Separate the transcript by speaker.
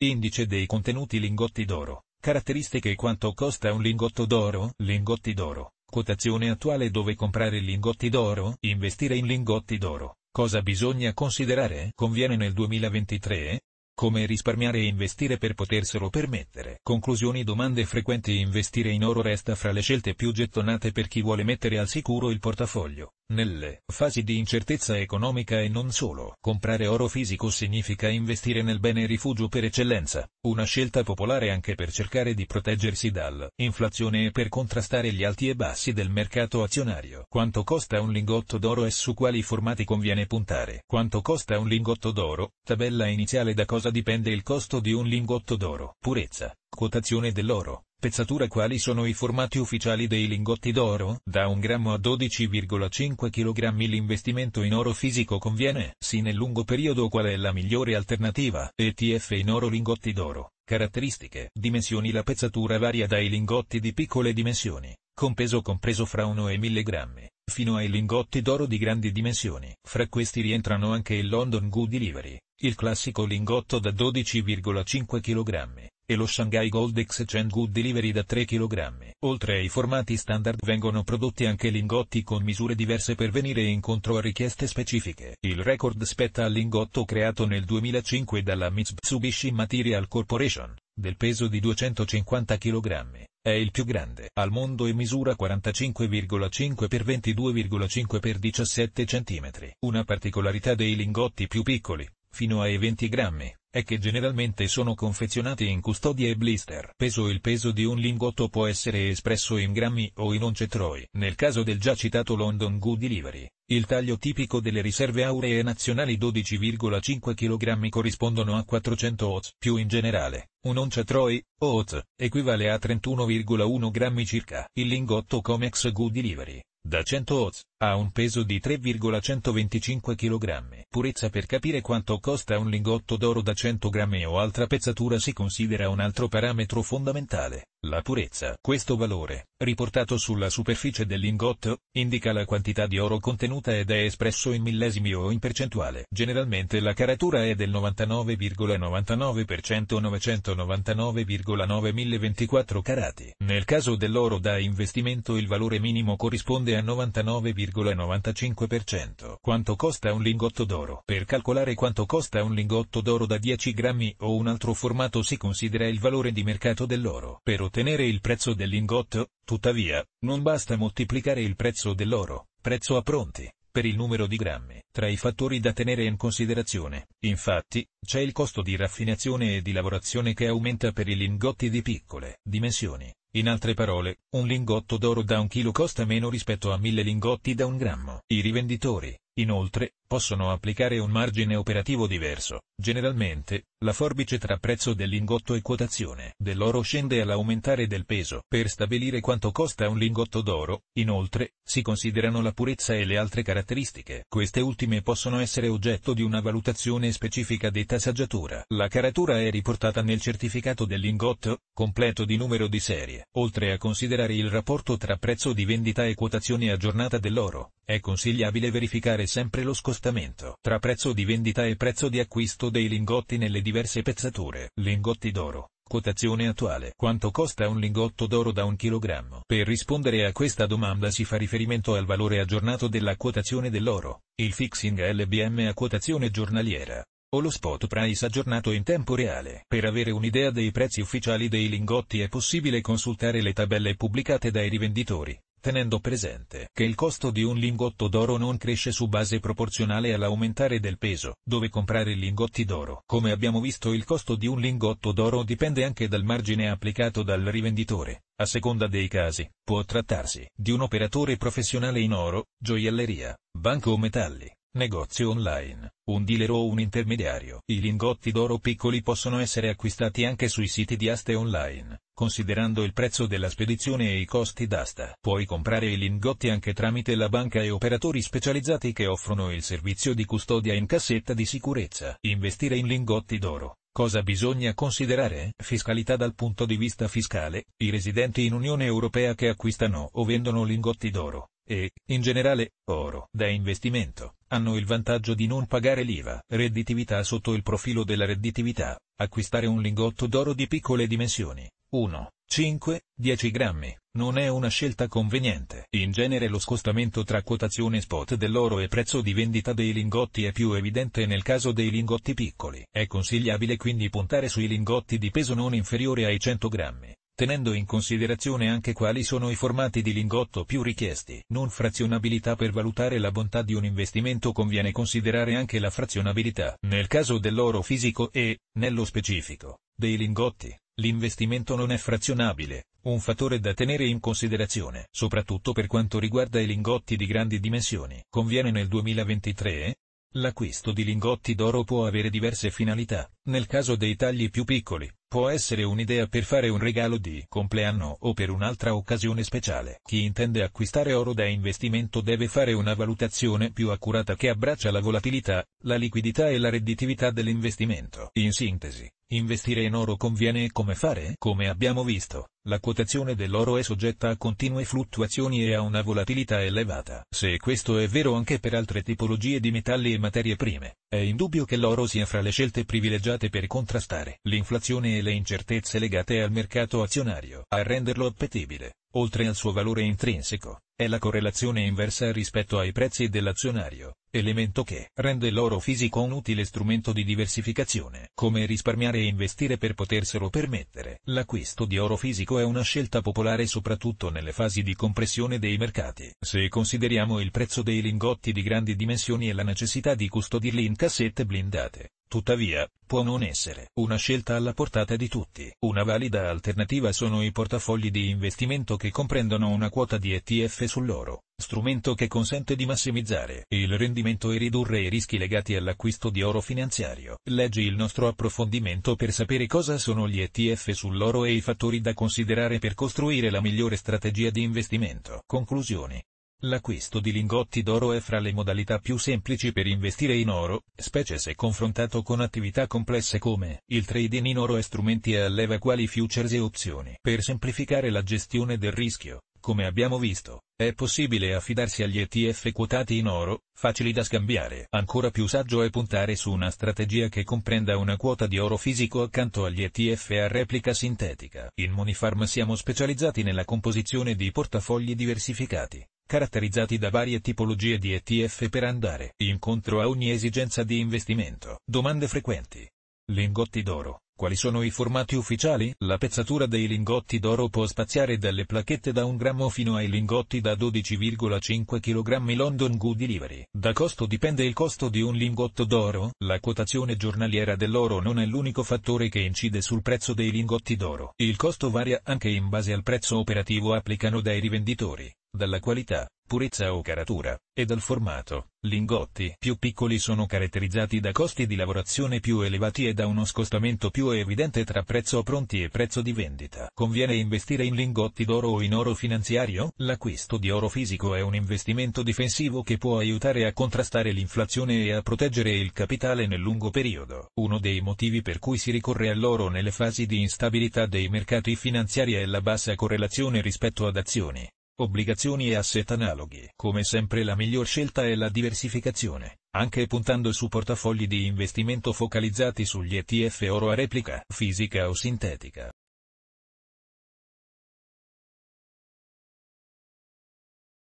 Speaker 1: Indice dei contenuti lingotti d'oro. Caratteristiche Quanto costa un lingotto d'oro? Lingotti d'oro. Quotazione attuale dove comprare lingotti d'oro? Investire in lingotti d'oro. Cosa bisogna considerare? Conviene nel 2023? Come risparmiare e investire per poterselo permettere? Conclusioni Domande frequenti Investire in oro resta fra le scelte più gettonate per chi vuole mettere al sicuro il portafoglio. Nelle fasi di incertezza economica e non solo, comprare oro fisico significa investire nel bene rifugio per eccellenza, una scelta popolare anche per cercare di proteggersi dall'inflazione e per contrastare gli alti e bassi del mercato azionario. Quanto costa un lingotto d'oro e su quali formati conviene puntare? Quanto costa un lingotto d'oro? Tabella iniziale da cosa dipende il costo di un lingotto d'oro? Purezza, quotazione dell'oro, Pezzatura Quali sono i formati ufficiali dei lingotti d'oro? Da 1 grammo a 12,5 kg l'investimento in oro fisico conviene? Sì nel lungo periodo qual è la migliore alternativa? ETF in oro lingotti d'oro. Caratteristiche. Dimensioni La pezzatura varia dai lingotti di piccole dimensioni, con peso compreso fra 1 e 1000 grammi, fino ai lingotti d'oro di grandi dimensioni. Fra questi rientrano anche il London Good Delivery, il classico lingotto da 12,5 kg e lo Shanghai Gold Exchange Good Delivery da 3 kg. Oltre ai formati standard vengono prodotti anche lingotti con misure diverse per venire incontro a richieste specifiche. Il record spetta al lingotto creato nel 2005 dalla Mitsubishi Material Corporation, del peso di 250 kg. È il più grande al mondo e misura 45,5 x 22,5 x 17 cm. Una particolarità dei lingotti più piccoli, fino ai 20 grammi è che generalmente sono confezionati in custodie e blister. Peso Il peso di un lingotto può essere espresso in grammi o in once troy. Nel caso del già citato London Good Delivery, il taglio tipico delle riserve auree nazionali 12,5 kg corrispondono a 400 oz. Più in generale, un'oncia troy, o oz, equivale a 31,1 grammi circa. Il lingotto Comex Good Delivery da 100 oz, ha un peso di 3,125 kg. Purezza per capire quanto costa un lingotto d'oro da 100 g o altra pezzatura si considera un altro parametro fondamentale. La purezza. Questo valore, riportato sulla superficie del lingotto, indica la quantità di oro contenuta ed è espresso in millesimi o in percentuale. Generalmente la caratura è del 99,99% 999,9024 carati. Nel caso dell'oro da investimento il valore minimo corrisponde a 99,95%. Quanto costa un lingotto d'oro? Per calcolare quanto costa un lingotto d'oro da 10 grammi o un altro formato si considera il valore di mercato dell'oro. Per ottenere il prezzo del lingotto, tuttavia, non basta moltiplicare il prezzo dell'oro, prezzo a pronti, per il numero di grammi. Tra i fattori da tenere in considerazione, infatti, c'è il costo di raffinazione e di lavorazione che aumenta per i lingotti di piccole dimensioni. In altre parole, un lingotto d'oro da un chilo costa meno rispetto a mille lingotti da un grammo. I rivenditori, inoltre, possono applicare un margine operativo diverso. Generalmente, la forbice tra prezzo del lingotto e quotazione dell'oro scende all'aumentare del peso. Per stabilire quanto costa un lingotto d'oro, inoltre, si considerano la purezza e le altre caratteristiche. Queste ultime possono essere oggetto di una valutazione specifica detta saggiatura. La caratura è riportata nel certificato del lingotto, completo di numero di serie. Oltre a considerare il rapporto tra prezzo di vendita e quotazione aggiornata dell'oro, è consigliabile verificare sempre lo scostamento scostamento tra prezzo di vendita e prezzo di acquisto dei lingotti nelle diverse pezzature. Lingotti d'oro. Quotazione attuale. Quanto costa un lingotto d'oro da un chilogrammo? Per rispondere a questa domanda si fa riferimento al valore aggiornato della quotazione dell'oro, il fixing LBM a quotazione giornaliera o lo spot price aggiornato in tempo reale. Per avere un'idea dei prezzi ufficiali dei lingotti è possibile consultare le tabelle pubblicate dai rivenditori tenendo presente che il costo di un lingotto d'oro non cresce su base proporzionale all'aumentare del peso, dove comprare lingotti d'oro. Come abbiamo visto il costo di un lingotto d'oro dipende anche dal margine applicato dal rivenditore. A seconda dei casi, può trattarsi di un operatore professionale in oro, gioielleria, banco o metalli, negozio online, un dealer o un intermediario. I lingotti d'oro piccoli possono essere acquistati anche sui siti di aste online, Considerando il prezzo della spedizione e i costi d'asta, puoi comprare i lingotti anche tramite la banca e operatori specializzati che offrono il servizio di custodia in cassetta di sicurezza. Investire in lingotti d'oro. Cosa bisogna considerare? Fiscalità dal punto di vista fiscale, i residenti in Unione Europea che acquistano o vendono lingotti d'oro, e, in generale, oro da investimento, hanno il vantaggio di non pagare l'IVA. Redditività sotto il profilo della redditività, acquistare un lingotto d'oro di piccole dimensioni 1. 5, 10 grammi, non è una scelta conveniente. In genere lo scostamento tra quotazione spot dell'oro e prezzo di vendita dei lingotti è più evidente nel caso dei lingotti piccoli. È consigliabile quindi puntare sui lingotti di peso non inferiore ai 100 grammi, tenendo in considerazione anche quali sono i formati di lingotto più richiesti. Non frazionabilità Per valutare la bontà di un investimento conviene considerare anche la frazionabilità, nel caso dell'oro fisico e, nello specifico, dei lingotti L'investimento non è frazionabile, un fattore da tenere in considerazione, soprattutto per quanto riguarda i lingotti di grandi dimensioni. Conviene nel 2023? L'acquisto di lingotti d'oro può avere diverse finalità, nel caso dei tagli più piccoli, Può essere un'idea per fare un regalo di compleanno o per un'altra occasione speciale. Chi intende acquistare oro da investimento deve fare una valutazione più accurata che abbraccia la volatilità, la liquidità e la redditività dell'investimento. In sintesi, investire in oro conviene e come fare? Come abbiamo visto, la quotazione dell'oro è soggetta a continue fluttuazioni e a una volatilità elevata. Se questo è vero anche per altre tipologie di metalli e materie prime, è indubbio che l'oro sia fra le scelte privilegiate per contrastare l'inflazione e le incertezze legate al mercato azionario. A renderlo appetibile, oltre al suo valore intrinseco, è la correlazione inversa rispetto ai prezzi dell'azionario elemento che rende l'oro fisico un utile strumento di diversificazione. Come risparmiare e investire per poterselo permettere? L'acquisto di oro fisico è una scelta popolare soprattutto nelle fasi di compressione dei mercati. Se consideriamo il prezzo dei lingotti di grandi dimensioni e la necessità di custodirli in cassette blindate, Tuttavia, può non essere una scelta alla portata di tutti. Una valida alternativa sono i portafogli di investimento che comprendono una quota di ETF sull'oro, strumento che consente di massimizzare il rendimento e ridurre i rischi legati all'acquisto di oro finanziario. Leggi il nostro approfondimento per sapere cosa sono gli ETF sull'oro e i fattori da considerare per costruire la migliore strategia di investimento. Conclusioni. L'acquisto di lingotti d'oro è fra le modalità più semplici per investire in oro, specie se confrontato con attività complesse come il trading in oro e strumenti a leva quali futures e opzioni. Per semplificare la gestione del rischio, come abbiamo visto, è possibile affidarsi agli ETF quotati in oro, facili da scambiare. Ancora più saggio è puntare su una strategia che comprenda una quota di oro fisico accanto agli ETF a replica sintetica. In Monifarm siamo specializzati nella composizione di portafogli diversificati caratterizzati da varie tipologie di ETF per andare incontro a ogni esigenza di investimento. Domande frequenti. Lingotti d'oro. Quali sono i formati ufficiali? La pezzatura dei lingotti d'oro può spaziare dalle placchette da 1 grammo fino ai lingotti da 12,5 kg London Good Delivery. Da costo dipende il costo di un lingotto d'oro. La quotazione giornaliera dell'oro non è l'unico fattore che incide sul prezzo dei lingotti d'oro. Il costo varia anche in base al prezzo operativo applicano dai rivenditori dalla qualità, purezza o caratura, e dal formato. Lingotti più piccoli sono caratterizzati da costi di lavorazione più elevati e da uno scostamento più evidente tra prezzo pronti e prezzo di vendita. Conviene investire in lingotti d'oro o in oro finanziario? L'acquisto di oro fisico è un investimento difensivo che può aiutare a contrastare l'inflazione e a proteggere il capitale nel lungo periodo. Uno dei motivi per cui si ricorre all'oro nelle fasi di instabilità dei mercati finanziari è la bassa correlazione rispetto ad azioni, obbligazioni e asset analoghi. Come sempre la miglior scelta è la diversificazione, anche puntando su portafogli di investimento focalizzati sugli ETF oro a replica, fisica o sintetica.